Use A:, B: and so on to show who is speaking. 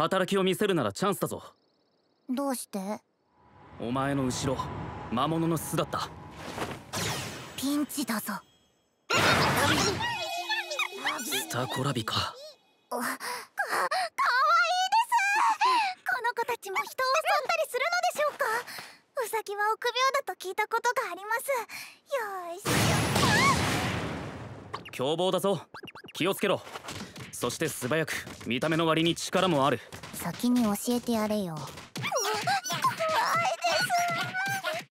A: 働きを見せるならチャンスだぞどうしてお前の後ろ魔物の巣だった
B: ピンチだぞ
C: スタコラビかかわいいですこの子たちも人を襲ったりするのでしょうかウサギは臆病だと聞いたことがあります
A: よいし凶暴だぞ気をつけろそして素早く見た目の割に力もある
D: 先に教えてやれよ